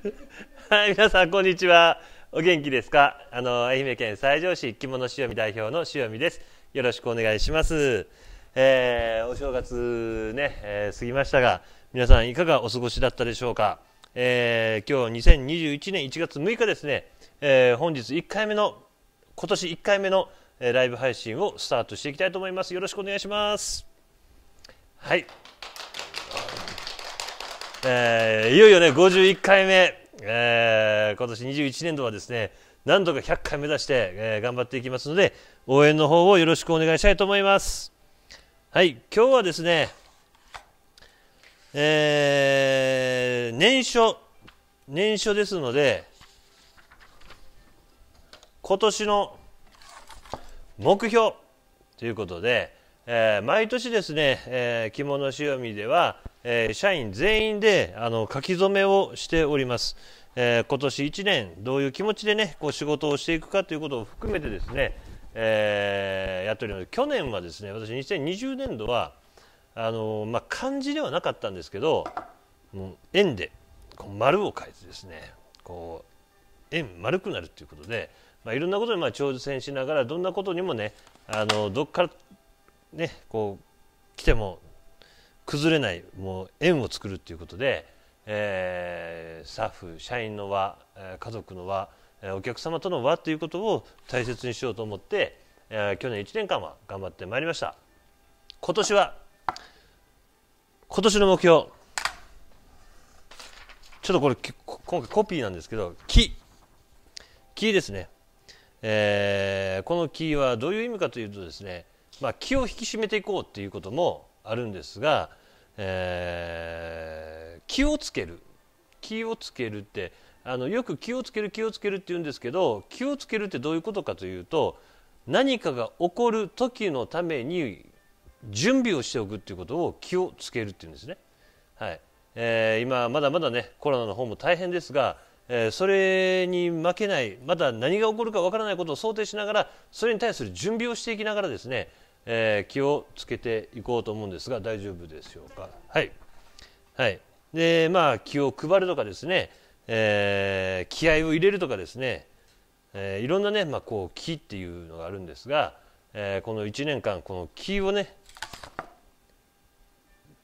はい、皆さんこんにちは。お元気ですか。あの愛媛県西条市着物塩見代表の塩見です。よろしくお願いします。えー、お正月ね、えー、過ぎましたが、皆さんいかがお過ごしだったでしょうか。えー、今日2021年1月6日ですね。えー、本日1回目の今年1回目のライブ配信をスタートしていきたいと思います。よろしくお願いします。はい。えー、いよいよね、51回目、えー、今年21年度はですね、何度か100回目指して、えー、頑張っていきますので、応援の方をよろしくお願いしたいと思います。はい、今日はですね、えー、年初、年初ですので、今年の目標ということで、えー、毎年ですね、えー、着物潮見では、えー、社員全員であの書き初めをしております。えー、今年1年どういう気持ちでねこう仕事をしていくかということを含めてですね、えー、やっております去年はですね私2020年度はあのまあ、漢字ではなかったんですけど円でこう丸を書いてですねこう円丸くなるということで、まあ、いろんなことにまあ挑戦しながらどんなことにもねあのどっからねこう来ても崩れないもう縁を作るっていうことで、えー、スタッフ社員の輪家族の輪お客様との輪ということを大切にしようと思って、えー、去年1年間は頑張ってまいりました今年は今年の目標ちょっとこれ今回コピーなんですけど「木」「木」ですね、えー、この「木」はどういう意味かというとですねまあ、気を引き締めていこうということもあるんですが、えー、気をつける気をつけるってあのよく気をつける気をつけるって言うんですけど気をつけるってどういうことかというと何かが起こる時のために準備をしておくっていうことを気をつけるっていうんですね。はいえー、今まだまだねコロナの方も大変ですが、えー、それに負けないまだ何が起こるかわからないことを想定しながらそれに対する準備をしていきながらですねえー、気をつけていこうと思うんですが大丈夫でしょうか。はい、はいでまあ、気を配るとかですね、えー、気合を入れるとかですね、えー、いろんなね、まあ、こう気っていうのがあるんですが、えー、この1年間この気をね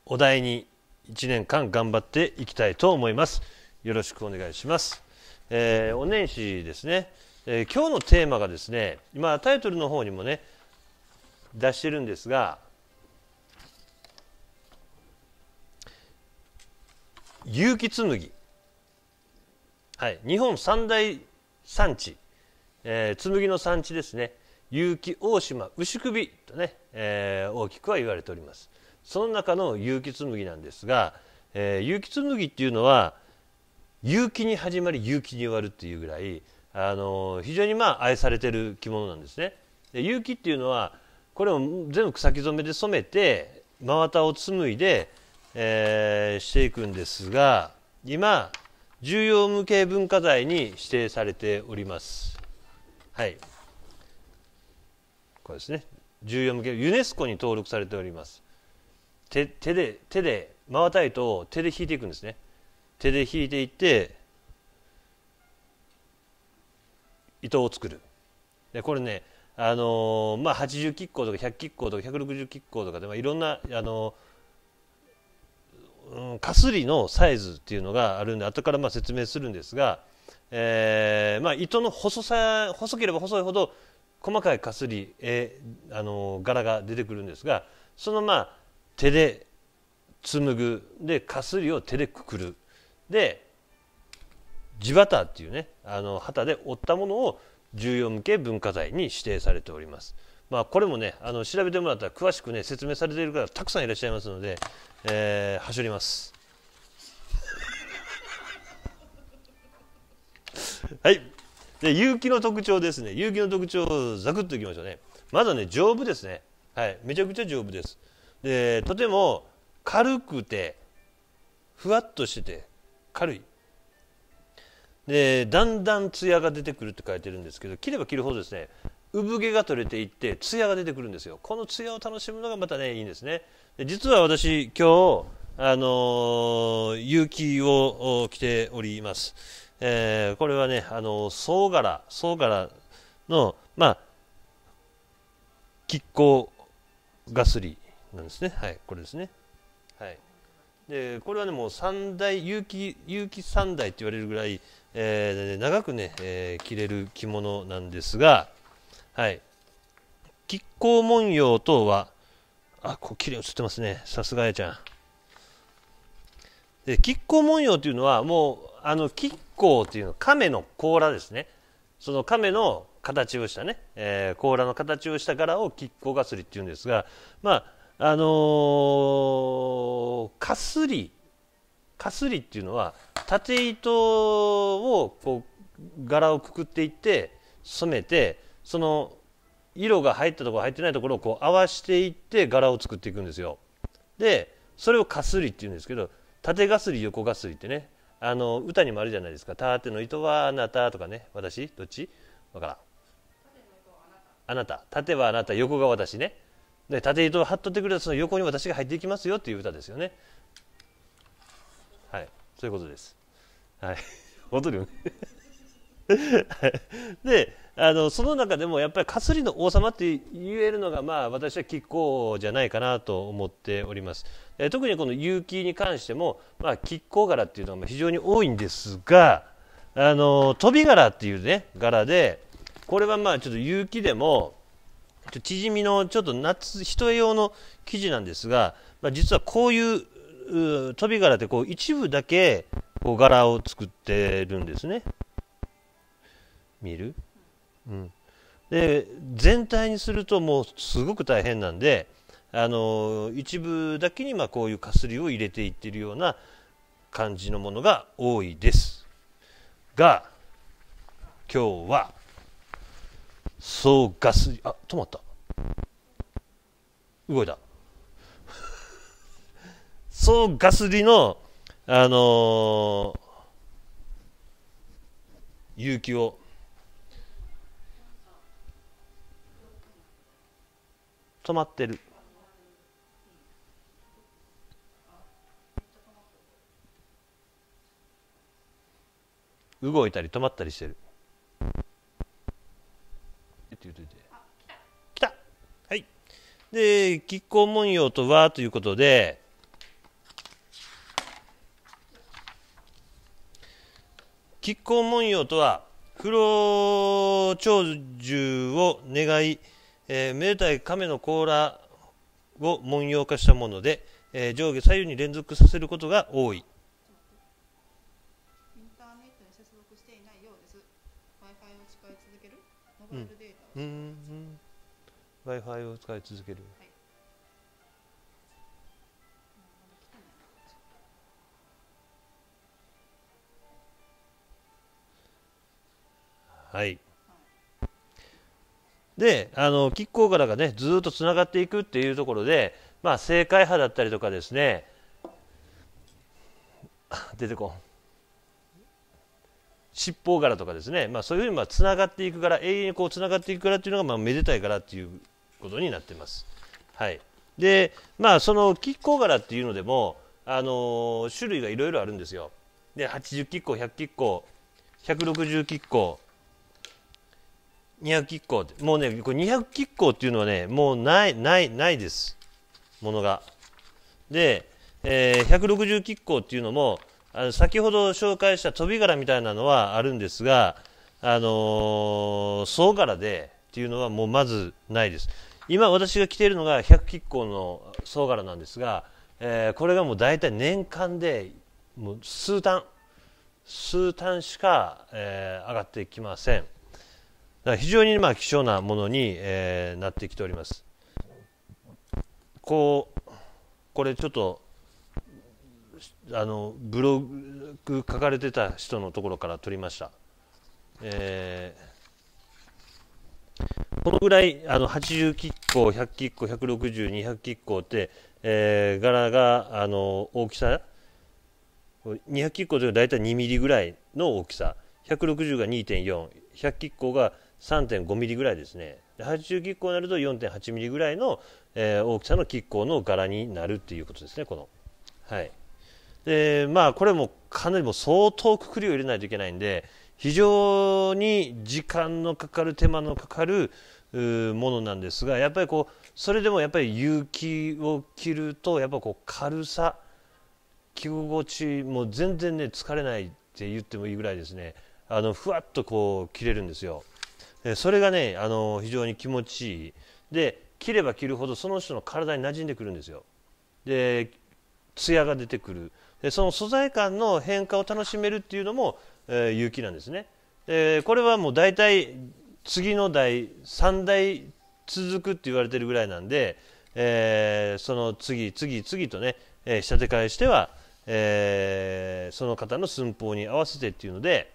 お題に1年間頑張っていきたいと思います。よろしくお願いします。えー、お年始ですね、え今日のテーマがですね今タイトルの方にもね出してるんですが結城紬、はい、日本三大産地、えー、紬の産地ですね結城大島牛首とね、えー、大きくは言われておりますその中の結城紬なんですが、えー、結城紬っていうのは結城に始まり結城に終わるっていうぐらいあの非常にまあ愛されてる着物なんですね。で結城っていうのはこれを全部草木染めで染めて真綿を紡いで、えー、していくんですが今重要無形文化財に指定されております。はい、これですね重要無形ユネスコに登録されております手手で手で真綿糸を手で引いていくんですね手で引いていって糸を作るでこれねあのまあ、80キッコーとか100キッコーとか160キッコーとかで、まあ、いろんな、あのかすりのサイズっていうのがあるんで後からまあ説明するんですが、えーまあ、糸の細さ細ければ細いほど細かいかすり、えー、あの柄が出てくるんですがそのまあ手で紡ぐでかすりを手でくくるで地バターっていうねあの旗で折ったものを重要無形文化財に指定されております。まあ、これもねあの調べてもらったら詳しくね説明されている方たくさんいらっしゃいますので、えー、はしょります。はいで有機の特徴ですね有機の特徴ざくっといきましょうねまずはね丈夫ですねはいめちゃくちゃ丈夫ですでとても軽くてふわっとしてて軽いでだんだん艶が出てくるって書いてるんですけど切れば切るほどですね産毛が取れていって艶が出てくるんですよこの艶を楽しむのがまたねいいんですねで実は私今日あの有機を着ております、えー、これはねあの総柄総柄のまあ亀甲ガスリなんですねはいこれですねはいでこれはねもう三代有機有機三代って言われるぐらい、えー、長くね、えー、着れる着物なんですが、はい、亀甲文様等はあこう綺麗に写ってますねさすがやちゃん。で亀甲文様というのはもうあの亀甲というのは亀の甲羅ですねその亀の形をしたね、えー、甲羅の形をした柄を亀甲がすりっていうんですがまああのー、かすりかすりっていうのは縦糸をこう柄をくくっていって染めてその色が入ったところ入ってないところをこう合わしていって柄を作っていくんですよ。でそれをかすりっていうんですけど縦がすり横がすりってねあの歌にもあるじゃないですか「たての糸はあなた」とかね「私どっち?」わからん。あなた縦はあなた横が私ねで縦糸を張っとってくれたその横に私が入っていきますよっていう歌ですよねはいそういうことですはい踊 るよね であのその中でもやっぱりかすりの王様って言えるのが、まあ、私は亀甲じゃないかなと思っております、え特にこの有機に関しても、まあ、亀甲柄っていうのが非常に多いんですがあの飛び柄っていうね柄でこれはまあちょっと有機でもょ縮みのちょっと夏人用の生地なんですが、まあ、実はこういう飛び柄でこう一部だけこう柄を作ってるんですね。見る、うん、で全体にするともうすごく大変なんであの一部だけにまあこういうかすりを入れていってるような感じのものが多いですが今日は。そうガスあ止まった動いた そうガスリのあのー、勇気を止まってる動いたり止まったりしてるで、亀甲文様とはということで、亀甲文様とは、不老長寿を願い、えー、めでたい亀の甲羅を文様化したもので、えー、上下左右に連続させることが多い。うん、Wi-Fi を使い続ける。はいはい。で、あの、キッコーからがね、ずっとつながっていくっていうところで、まあ、正解派だったりとかですね、出てこん。七宝柄とかですね、まあ、そういうふうにまあつながっていくから永遠にこうつながっていくからっていうのがまあめでたいからっていうことになってます。はい、で、まあ、その亀甲柄っていうのでも、あの種類がいろいろあるんですよ。で、80キッコー、100キッコー、160キッ200キッコもうね、これ200キッっていうのはね、もうない、ない、ないです、ものが。で、えー、160亀甲っていうのも、あの先ほど紹介した飛び柄みたいなのはあるんですが、あのー、総柄でっていうのはもうまずないです。今私が着ているのが100キッコの総柄なんですが、えー、これがもう大体年間でもう数単数単しか、えー、上がってきません非常にまあ希少なものに、えー、なってきておりますこうこれちょっとあのブログ書かれてた人のところから取りました、えーこのぐらいあの80キッコー100キッコー160200キッコって、えー、柄があの大きさ200キッコというのは大体2ミリぐらいの大きさ160が2.4100キッコーが3.5ミリぐらいですね80キッコになると4.8ミリぐらいの、えー、大きさのキッコの柄になるっていうことですねこのはいでまあこれもかなりも相当くくりを入れないといけないんで非常に時間のかかる手間のかかるものなんですがやっぱりこうそれでもやっぱり有機を着るとやっぱこう軽さ着心地も全然ね疲れないって言ってもいいぐらいですねあのふわっとこう着れるんですよ。それがねあの非常に気持ちいいで切れば切るほどその人の体に馴染んでくるんですよで艶が出てくるでその素材感の変化を楽しめるっていうのもえ有機なんですね。えこれはもう大体次の代3代続くって言われてるぐらいなんで、えー、その次次次とね、えー、仕立て替えしては、えー、その方の寸法に合わせてっていうので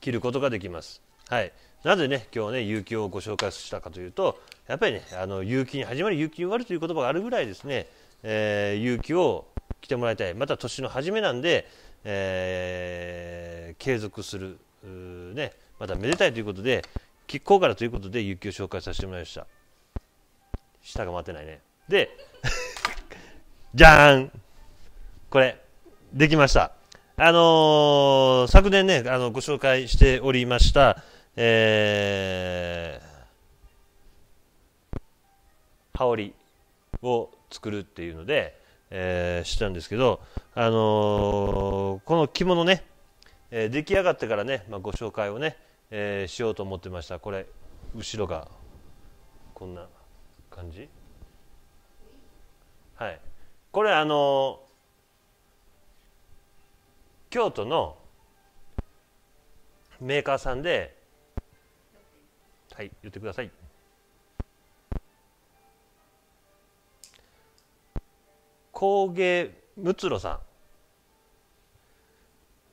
切ることができます。はい、なぜね今日ね有機をご紹介したかというとやっぱりねあの有機に始まり有機に終わるという言葉があるぐらいですね、えー、有機を来てもらいたいまた年の初めなんで、えー、継続する、ね、まためでたいということで、きっからということで、有給紹介させてもらいました。舌が待てないね。で、じゃーんこれ、できました。あのー、昨年ね、あの、ご紹介しておりました、えー、羽織を作るっていうので、えー、したんですけど、あのー、この着物ね、えー、出来上がってからね、まあ、ご紹介をね、えー、しようと思ってましたこれ後ろがこんな感じはいこれあのー、京都のメーカーさんではい言ってください工芸ムツロさん。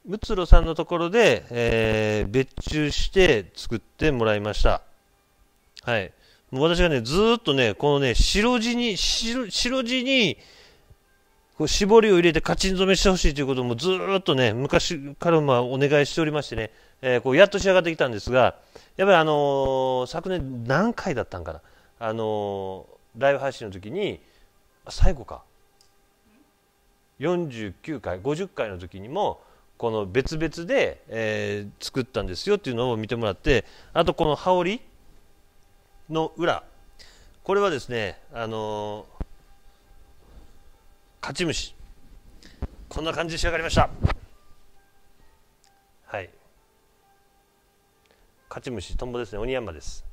ムツロさんのところで、えー、別注して作ってもらいました。はい。もう私がね、ずっとね、このね、白地に、白白地に、こう絞りを入れてカチン染めしてほしいということもずっとね、昔からまあお願いしておりましてね、えー、こうやっと仕上がってきたんですが、やっぱりあのー、昨年何回だったんかな、あのー、ライブ配信の時に、あ最後か、49回50回の時にもこの別々で、えー、作ったんですよっていうのを見てもらってあとこの羽織の裏これはですねあのー、勝ち虫こんな感じで仕上がりましたはい勝ち虫トンボですね鬼山です、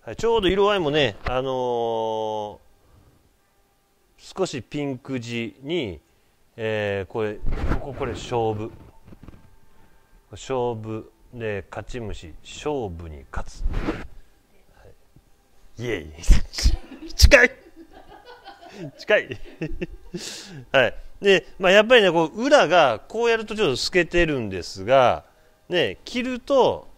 はい、ちょうど色合いもねあのー少しピンク地に、えー、これこここれ勝負勝負で勝ち虫勝負に勝つ、はい、イエイ 近い近い はいで、まあ、やっぱりねこう裏がこうやるとちょっと透けてるんですがね切ると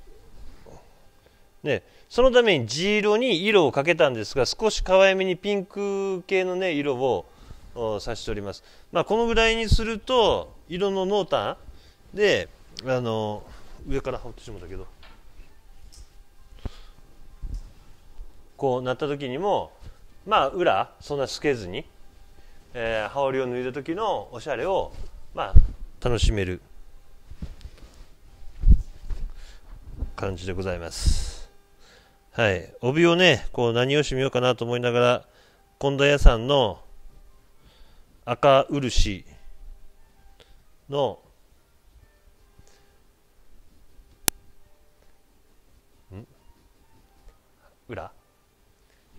ねそのために地色に色をかけたんですが、少し可愛めにピンク系のね、色を刺しております。まあ、このぐらいにすると、色の濃淡で、あの、上から羽織ってしまったけど、こうなった時にも、まあ、裏、そんな透けずに、えー、羽織を脱いだ時のおしゃれを、まあ、楽しめる感じでございます。はい、帯をね、こう何をしみようかなと思いながら、近田屋さんの赤漆の、ん裏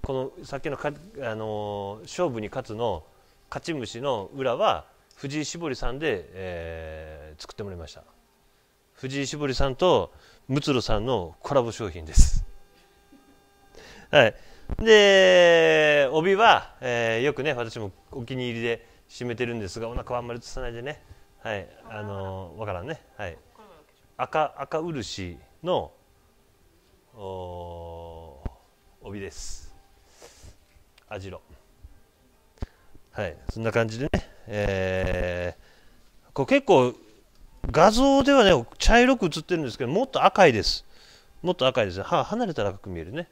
このさっきのか、あの勝負に勝つの勝ち虫の裏は藤井絞りさんで、えー、作ってもらいました藤井絞りさんとムツロさんのコラボ商品ですはい、で帯は、えー、よくね私もお気に入りで締めてるんですがお腹はあんまり映さないでね、はい、あのー、分からんね、はい、赤赤漆の帯です網代はいそんな感じでね、えー、こう結構画像ではね茶色く写ってるんですけどもっと赤いですもっと赤いですね歯離れたら赤く見えるね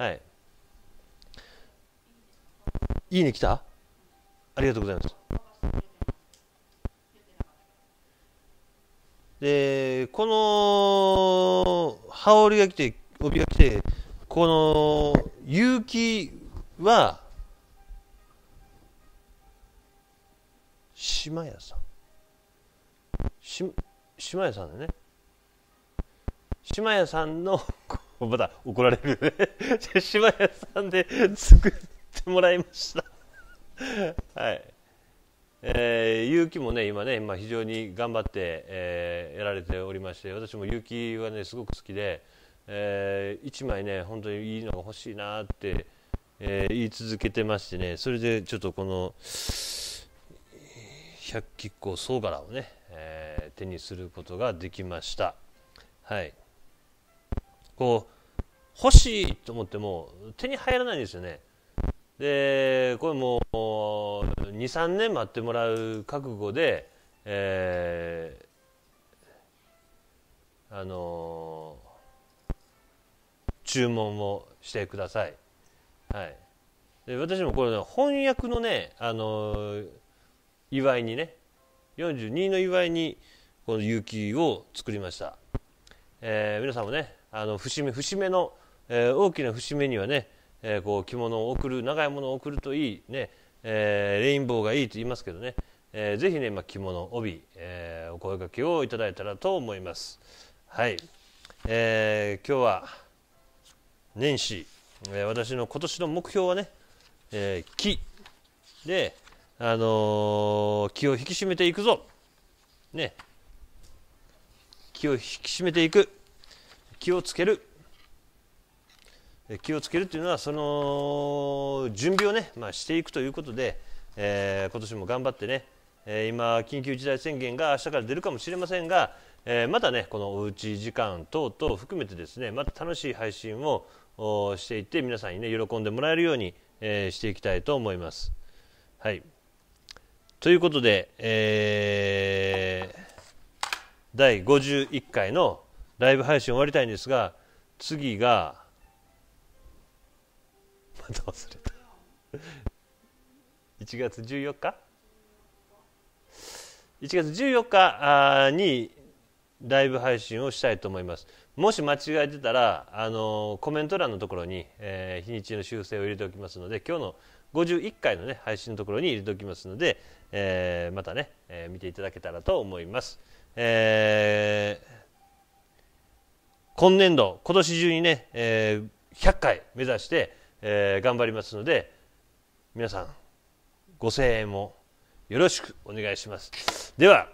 はいいいね来たありがとうございますでこの羽織が来て帯が来てこの勇気は島屋さんし島屋さんだね島屋さんのまた怒られるよね 島屋さんで作ってもらいました はいえー、勇気もね今ね、まあ、非常に頑張って、えー、やられておりまして私も勇気はねすごく好きで、えー、1枚ね本当にいいのが欲しいなって、えー、言い続けてましてねそれでちょっとこの100キッコ総柄をね、えー、手にすることができました。はいこう欲しいと思っても手に入らないんですよねでこれもう23年待ってもらう覚悟で、えー、あの注文をしてください、はい、で私もこれ、ね、翻訳のね、あの祝いにね42の祝いにこの有機を作りました、えー、皆さんもねあの節目節目の、えー、大きな節目にはね、えー、こう着物を送る長いものを送るといいね、えー、レインボーがいいと言いますけどね、えー、ぜひね、まあ、着物帯、えー、お声掛けをいただいたらと思いますはい、えー、今日は年始、えー、私の今年の目標はね、えー、木で、あのー、気を引き締めていくぞね気を引き締めていく気をつける気をつけるというのはその準備をね、まあ、していくということで、えー、今年も頑張ってね、えー、今緊急事態宣言が明日から出るかもしれませんが、えー、またねこのおうち時間等々含めてですねまた楽しい配信をしていって皆さんにね喜んでもらえるように、えしていきたいと思います。はいということで、え第51回の「ライブ配信終わりたいんですが次が また忘れた1 月14日1月14日にライブ配信をしたいと思いますもし間違えてたらあのコメント欄のところに、えー、日にちの修正を入れておきますので今日の51回の、ね、配信のところに入れておきますので、えー、またね、えー、見ていただけたらと思います。えー今年度、今年中にね、えー、100回目指して、えー、頑張りますので、皆さん、ご声援もよろしくお願いします。では、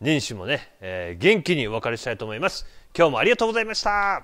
年始もね、えー、元気にお別れしたいと思います。今日もありがとうございました。